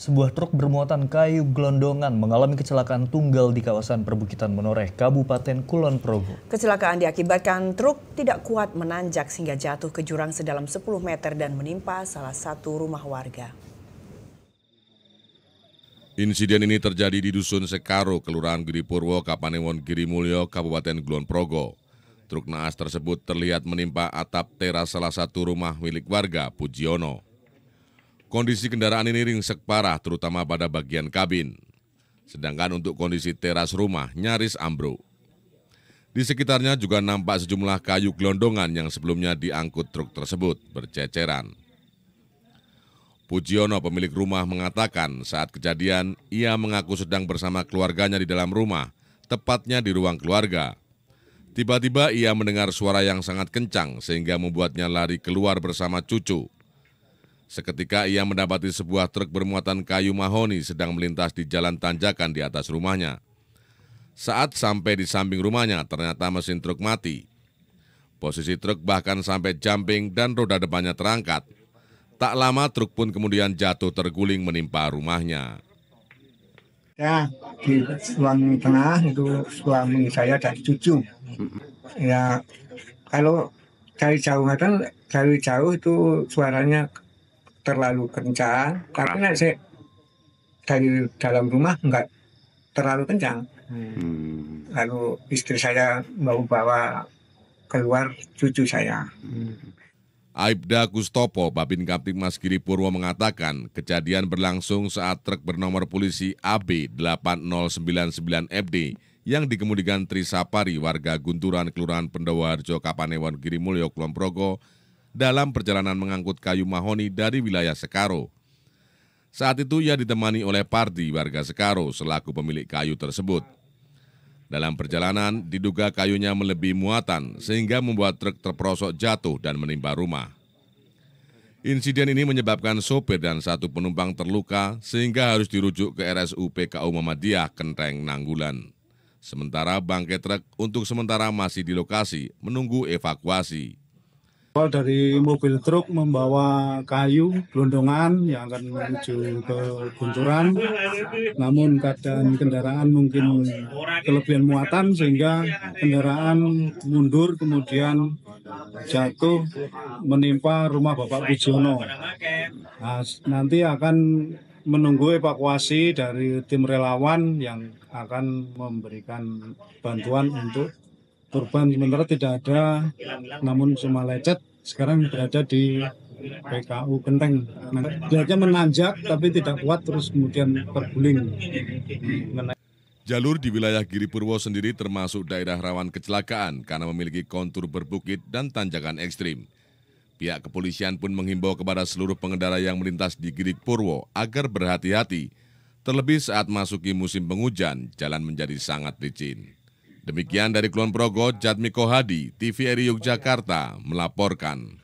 sebuah truk bermuatan kayu gelondongan mengalami kecelakaan tunggal di kawasan perbukitan Menoreh, Kabupaten Kulon Progo. Kecelakaan diakibatkan truk tidak kuat menanjak sehingga jatuh ke jurang sedalam 10 meter dan menimpa salah satu rumah warga. Insiden ini terjadi di Dusun Sekaro, Kelurahan Giri Purwo, Kapanewon Giri Mulyo, Kabupaten Kulon Progo. Truk naas tersebut terlihat menimpa atap teras salah satu rumah milik warga Pujiono. Kondisi kendaraan ini ringsek parah terutama pada bagian kabin. Sedangkan untuk kondisi teras rumah nyaris ambruk. Di sekitarnya juga nampak sejumlah kayu gelondongan yang sebelumnya diangkut truk tersebut berceceran. Pujiono pemilik rumah mengatakan saat kejadian ia mengaku sedang bersama keluarganya di dalam rumah, tepatnya di ruang keluarga. Tiba-tiba ia mendengar suara yang sangat kencang sehingga membuatnya lari keluar bersama cucu. Seketika ia mendapati sebuah truk bermuatan kayu mahoni sedang melintas di jalan tanjakan di atas rumahnya. Saat sampai di samping rumahnya, ternyata mesin truk mati. Posisi truk bahkan sampai jumping dan roda depannya terangkat. Tak lama truk pun kemudian jatuh terguling menimpa rumahnya. Ya, di ruang tengah itu suami saya dan cucu. Ya, kalau dari jauh kan dari jauh itu suaranya terlalu kencang, Keras. tapi nek sik dari dalam rumah enggak terlalu kencang. Hmm. Lalu istri saya mau bawa keluar cucu saya. Hmm. Aibda Kustopo, Babin Mas Giri Purwo mengatakan kejadian berlangsung saat truk bernomor polisi AB 8099FD yang dikemudikan Trisapari warga Gunturan Kelurahan Pendawa, Harjo Kapanewon Kulon Progo dalam perjalanan mengangkut kayu mahoni dari wilayah Sekaro. Saat itu ia ditemani oleh Pardi warga Sekaro selaku pemilik kayu tersebut. Dalam perjalanan, diduga kayunya melebihi muatan sehingga membuat truk terperosok jatuh dan menimpa rumah. Insiden ini menyebabkan sopir dan satu penumpang terluka sehingga harus dirujuk ke RSUP PKU Muhammadiyah Kenteng Nanggulan. Sementara bangkai truk untuk sementara masih di lokasi menunggu evakuasi awal dari mobil truk membawa kayu gelondongan yang akan menuju ke guncuran. namun keadaan kendaraan mungkin kelebihan muatan sehingga kendaraan mundur kemudian jatuh menimpa rumah Bapak Pujono. nah, nanti akan menunggu evakuasi dari tim relawan yang akan memberikan bantuan untuk korban sementara tidak ada, namun semua lecet. Sekarang berada di PKU Kenteng. Dia menanjak tapi tidak kuat terus kemudian terguling. Jalur di wilayah Giri Purwo sendiri termasuk daerah rawan kecelakaan karena memiliki kontur berbukit dan tanjakan ekstrim. Pihak kepolisian pun menghimbau kepada seluruh pengendara yang melintas di Giri Purwo agar berhati-hati, terlebih saat masuki musim penghujan, jalan menjadi sangat licin. Demikian dari Kulon Progo, Jatmiko Hadi, TVRI Yogyakarta melaporkan.